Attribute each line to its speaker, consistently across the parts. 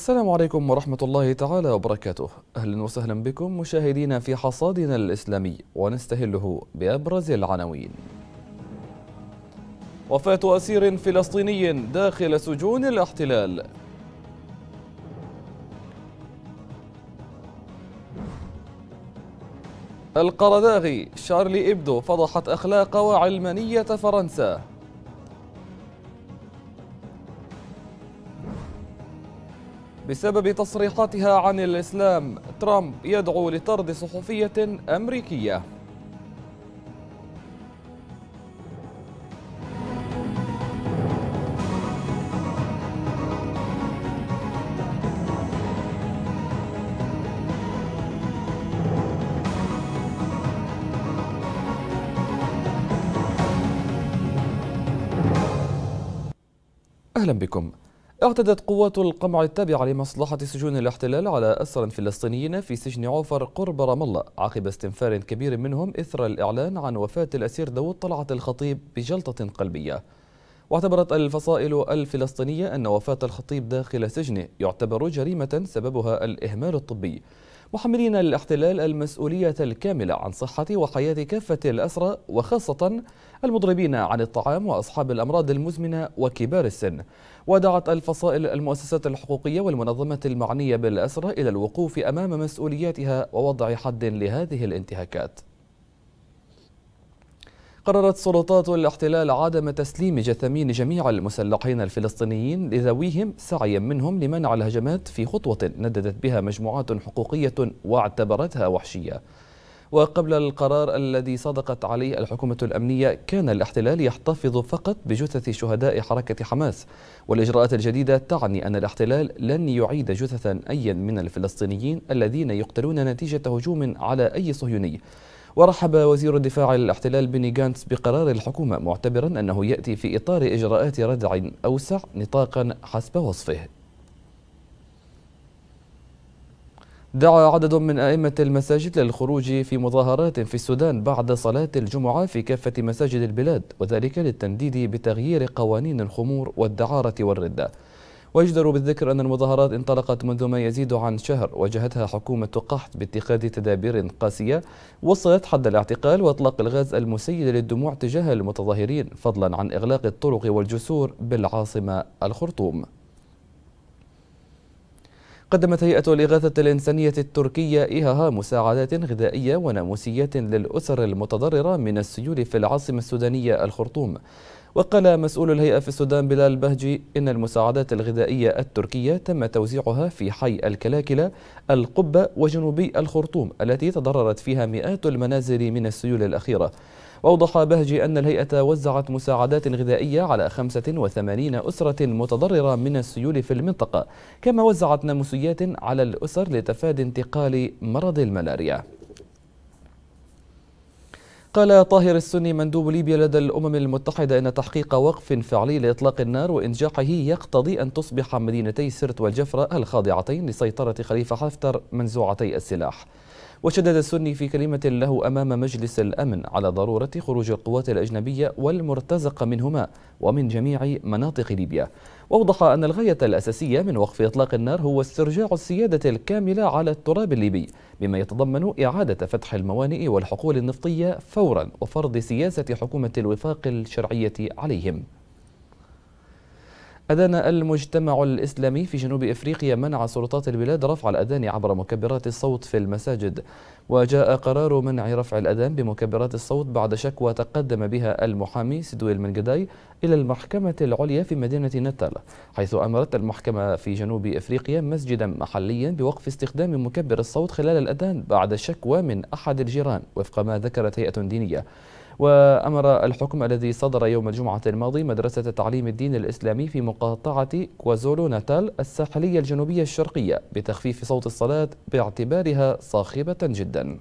Speaker 1: السلام عليكم ورحمة الله تعالى وبركاته أهلا وسهلا بكم مشاهدينا في حصادنا الإسلامي ونستهله بأبرز العناوين وفاة أسير فلسطيني داخل سجون الاحتلال القرداغي شارلي إبدو فضحت أخلاق وعلمانية فرنسا بسبب تصريحاتها عن الإسلام ترامب يدعو لطرد صحفية أمريكية أهلا بكم اعتدت قوات القمع التابعة لمصلحة سجون الاحتلال على أسرى فلسطينيين في سجن عوفر قرب رام الله عقب استنفار كبير منهم إثر الإعلان عن وفاة الأسير داود طلعت الخطيب بجلطة قلبية واعتبرت الفصائل الفلسطينية أن وفاة الخطيب داخل سجنه يعتبر جريمة سببها الإهمال الطبي محملين الاحتلال المسؤولية الكاملة عن صحة وحياة كافة الأسرى وخاصة المضربين عن الطعام وأصحاب الأمراض المزمنة وكبار السن ودعت الفصائل المؤسسات الحقوقية والمنظمة المعنية بالأسرى إلى الوقوف أمام مسؤولياتها ووضع حد لهذه الانتهاكات قررت سلطات الاحتلال عدم تسليم جثمين جميع المسلحين الفلسطينيين لذويهم سعيا منهم لمنع الهجمات في خطوة نددت بها مجموعات حقوقية واعتبرتها وحشية وقبل القرار الذي صدقت عليه الحكومة الأمنية كان الاحتلال يحتفظ فقط بجثث شهداء حركة حماس والإجراءات الجديدة تعني أن الاحتلال لن يعيد جثثا أيا من الفلسطينيين الذين يقتلون نتيجة هجوم على أي صهيوني ورحب وزير الدفاع الاحتلال بني غانتس بقرار الحكومة معتبرا أنه يأتي في إطار إجراءات ردع أوسع نطاقا حسب وصفه دعا عدد من أئمة المساجد للخروج في مظاهرات في السودان بعد صلاة الجمعة في كافة مساجد البلاد وذلك للتنديد بتغيير قوانين الخمور والدعارة والردة ويجدر بالذكر أن المظاهرات انطلقت منذ ما يزيد عن شهر واجهتها حكومة قحط باتخاذ تدابير قاسية وصلت حد الاعتقال وإطلاق الغاز المسيل للدموع تجاه المتظاهرين فضلا عن إغلاق الطرق والجسور بالعاصمة الخرطوم قدمت هيئة الإغاثة الإنسانية التركية إيهاها مساعدات غذائية وناموسيات للأسر المتضررة من السيول في العاصمة السودانية الخرطوم وقال مسؤول الهيئة في السودان بلال بهجي إن المساعدات الغذائية التركية تم توزيعها في حي الكلاكلة القبة وجنوبي الخرطوم التي تضررت فيها مئات المنازل من السيول الأخيرة وأوضح بهجي أن الهيئة وزعت مساعدات غذائية على 85 أسرة متضررة من السيول في المنطقة كما وزعت ناموسيات على الأسر لتفادي انتقال مرض الملاريا قال طاهر السني مندوب ليبيا لدى الأمم المتحدة أن تحقيق وقف فعلي لإطلاق النار وإنجاحه يقتضي أن تصبح مدينتي سرت والجفرة الخاضعتين لسيطرة خليفة حفتر منزوعتي السلاح وشدد السني في كلمة له أمام مجلس الأمن على ضرورة خروج القوات الأجنبية والمرتزقة منهما ومن جميع مناطق ليبيا وأوضح أن الغاية الأساسية من وقف إطلاق النار هو استرجاع السيادة الكاملة على التراب الليبي بما يتضمن إعادة فتح الموانئ والحقول النفطية فورا وفرض سياسة حكومة الوفاق الشرعية عليهم أذان المجتمع الإسلامي في جنوب إفريقيا منع سلطات البلاد رفع الأذان عبر مكبرات الصوت في المساجد وجاء قرار منع رفع الأذان بمكبرات الصوت بعد شكوى تقدم بها المحامي سدوي المنجداي إلى المحكمة العليا في مدينة نتال حيث أمرت المحكمة في جنوب إفريقيا مسجدا محليا بوقف استخدام مكبر الصوت خلال الأذان بعد شكوى من أحد الجيران وفق ما ذكرت هيئة دينية وأمر الحكم الذي صدر يوم الجمعة الماضي مدرسة تعليم الدين الإسلامي في مقاطعة كوازولو ناتال الساحلية الجنوبية الشرقية بتخفيف صوت الصلاة باعتبارها صاخبة جداً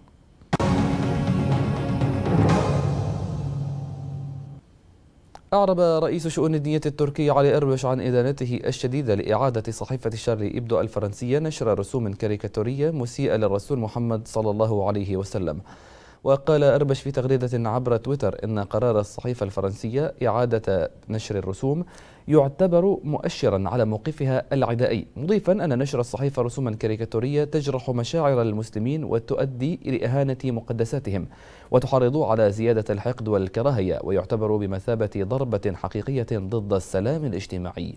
Speaker 1: أعرب رئيس شؤون الدينية التركي علي أربش عن إدانته الشديدة لإعادة صحيفة شارلي إبدو الفرنسية نشر رسوم كاريكاتورية مسيئة للرسول محمد صلى الله عليه وسلم وقال أربش في تغريدة عبر تويتر إن قرار الصحيفة الفرنسية إعادة نشر الرسوم يعتبر مؤشرا على موقفها العدائي مضيفا أن نشر الصحيفة رسوما كاريكاتورية تجرح مشاعر المسلمين وتؤدي لإهانة مقدساتهم وتحرض على زيادة الحقد والكراهية ويعتبر بمثابة ضربة حقيقية ضد السلام الاجتماعي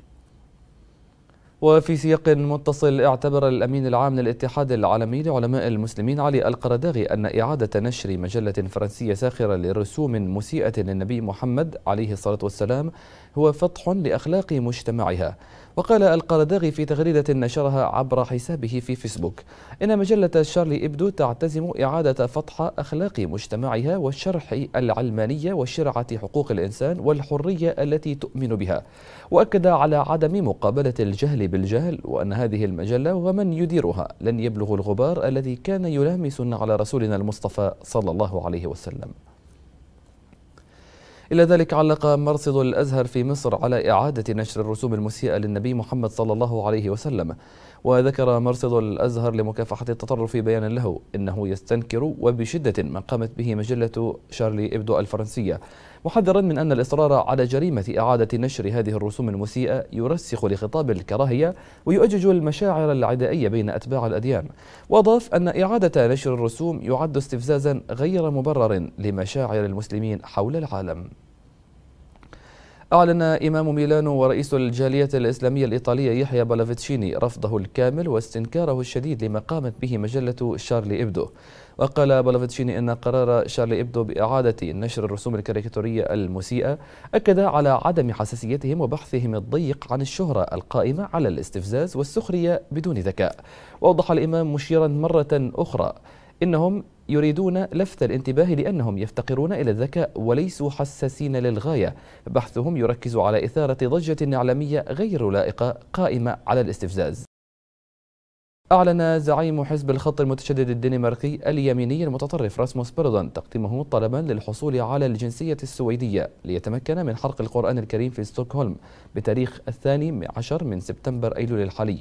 Speaker 1: وفي سياق متصل اعتبر الأمين العام للاتحاد العالمي لعلماء المسلمين علي القرداغي أن إعادة نشر مجلة فرنسية ساخرة لرسوم مسيئة للنبي محمد عليه الصلاة والسلام هو فتح لأخلاق مجتمعها وقال القرداغي في تغريدة نشرها عبر حسابه في فيسبوك إن مجلة شارلي إبدو تعتزم إعادة فتح أخلاق مجتمعها والشرح العلمانية وشرعة حقوق الإنسان والحرية التي تؤمن بها وأكد على عدم مقابلة الجهل بالجهل وأن هذه المجلة ومن يديرها لن يبلغ الغبار الذي كان يلامس على رسولنا المصطفى صلى الله عليه وسلم إلى ذلك علق مرصد الأزهر في مصر على إعادة نشر الرسوم المسيئة للنبي محمد صلى الله عليه وسلم وذكر مرصد الأزهر لمكافحة التطرف في بيان له إنه يستنكر وبشدة ما قامت به مجلة شارلي إبدو الفرنسية محذرا من أن الإصرار على جريمة إعادة نشر هذه الرسوم المسيئة يرسخ لخطاب الكراهية ويؤجج المشاعر العدائية بين أتباع الأديان وأضاف أن إعادة نشر الرسوم يعد استفزازا غير مبرر لمشاعر المسلمين حول العالم أعلن إمام ميلانو ورئيس الجالية الإسلامية الإيطالية يحيى بلافيتشيني رفضه الكامل واستنكاره الشديد لما قامت به مجلة شارلي إبدو وقال بلافيتشيني أن قرار شارلي إبدو بإعادة نشر الرسوم الكاريكاتورية المسيئة أكد على عدم حساسيتهم وبحثهم الضيق عن الشهرة القائمة على الاستفزاز والسخرية بدون ذكاء وأوضح الإمام مشيرا مرة أخرى إنهم يريدون لفت الانتباه لأنهم يفتقرون إلى الذكاء وليسوا حساسين للغاية بحثهم يركز على إثارة ضجة إعلامية غير لائقة قائمة على الاستفزاز أعلن زعيم حزب الخط المتشدد الدنماركي اليميني المتطرف راسموس بيردن تقديمه طلبا للحصول على الجنسية السويدية ليتمكن من حرق القرآن الكريم في ستوكهولم بتاريخ الثاني عشر من سبتمبر أيلول الحالي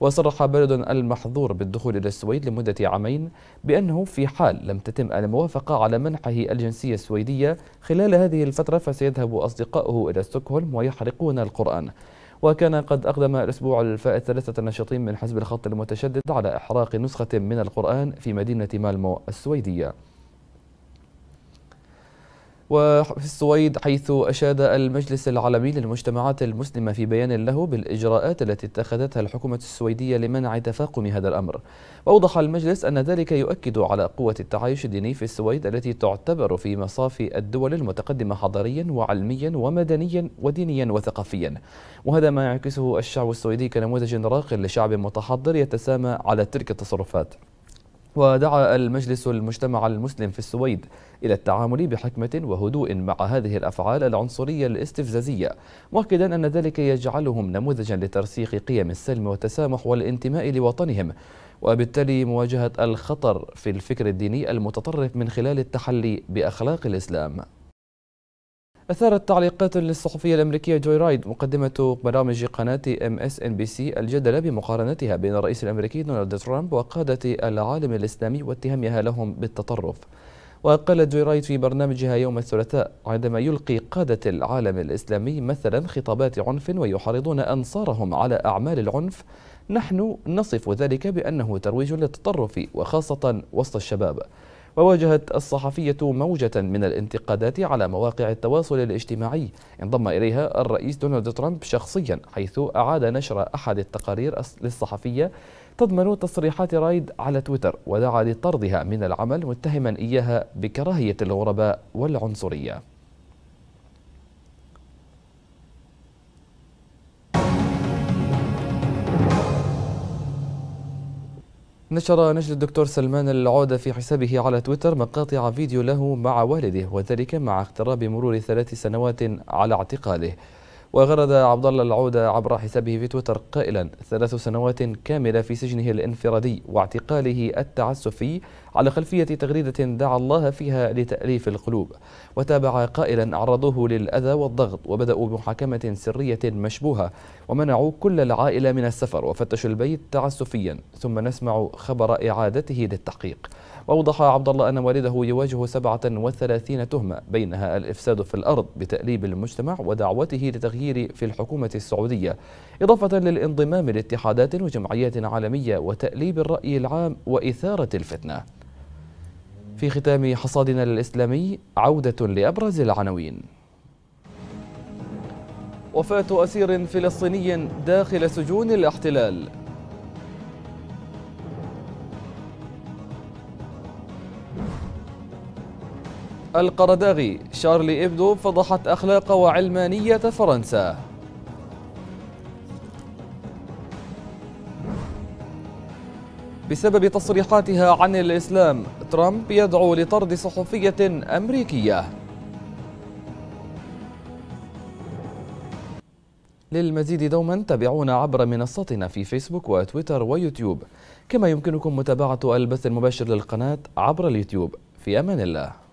Speaker 1: وصرح بيردن المحظور بالدخول إلى السويد لمدة عامين بأنه في حال لم تتم الموافقة على منحه الجنسية السويدية خلال هذه الفترة فسيذهب أصدقائه إلى ستوكهولم ويحرقون القرآن وكان قد أقدم الأسبوع الفائت ثلاثة ناشطين من حزب الخط المتشدد على إحراق نسخة من القرآن في مدينة مالمو السويدية وفي السويد حيث أشاد المجلس العالمي للمجتمعات المسلمة في بيان له بالإجراءات التي اتخذتها الحكومة السويدية لمنع تفاقم هذا الأمر وأوضح المجلس أن ذلك يؤكد على قوة التعايش الديني في السويد التي تعتبر في مصاف الدول المتقدمة حضاريا وعلميا ومدنيا ودينيا وثقافيا وهذا ما يعكسه الشعب السويدي كنموذج راق لشعب متحضر يتسامى على تلك التصرفات ودعا المجلس المجتمع المسلم في السويد إلى التعامل بحكمة وهدوء مع هذه الأفعال العنصرية الاستفزازية مؤكدا أن ذلك يجعلهم نموذجا لترسيخ قيم السلم والتسامح والانتماء لوطنهم وبالتالي مواجهة الخطر في الفكر الديني المتطرف من خلال التحلي بأخلاق الإسلام أثارت تعليقات للصحفية الأمريكية جوي رايد مقدمة برامج قناة ام اس ان بي سي الجدل بمقارنتها بين الرئيس الأمريكي دونالد ترامب وقادة العالم الإسلامي واتهامها لهم بالتطرف وقالت جوي رايد في برنامجها يوم الثلاثاء عندما يلقي قادة العالم الإسلامي مثلا خطابات عنف ويحرضون أنصارهم على أعمال العنف نحن نصف ذلك بأنه ترويج للتطرف وخاصة وسط الشباب وواجهت الصحفية موجة من الانتقادات على مواقع التواصل الاجتماعي انضم إليها الرئيس دونالد ترامب شخصيا حيث أعاد نشر أحد التقارير للصحفية تضمن تصريحات رايد على تويتر ودعا لطردها من العمل متهما إياها بكراهية الغرباء والعنصرية نشر نجل الدكتور سلمان العودة في حسابه على تويتر مقاطع فيديو له مع والده وذلك مع اقتراب مرور ثلاث سنوات على اعتقاله وغرد عبد الله العودة عبر حسابه في تويتر قائلا ثلاث سنوات كاملة في سجنه الانفرادي واعتقاله التعسفي على خلفية تغريدة دعا الله فيها لتأليف القلوب وتابع قائلا عرضوه للأذى والضغط وبدأوا بمحاكمة سرية مشبوهة ومنعوا كل العائلة من السفر وفتشوا البيت تعسفيا ثم نسمع خبر إعادته للتحقيق وأوضح عبد الله أن والده يواجه 37 تهمة بينها الإفساد في الأرض بتأليب المجتمع ودعوته لتغيير في الحكومة السعودية إضافة للانضمام لاتحادات وجمعيات عالمية وتأليب الرأي العام وإثارة الفتنة في ختام حصادنا الإسلامي عودة لأبرز العناوين وفاة أسير فلسطيني داخل سجون الاحتلال القرداغي شارلي إبدو فضحت أخلاق وعلمانية فرنسا بسبب تصريحاتها عن الإسلام ترامب يدعو لطرد صحفية أمريكية للمزيد دوما تابعونا عبر منصتنا في فيسبوك وتويتر ويوتيوب كما يمكنكم متابعة البث المباشر للقناة عبر اليوتيوب في أمان الله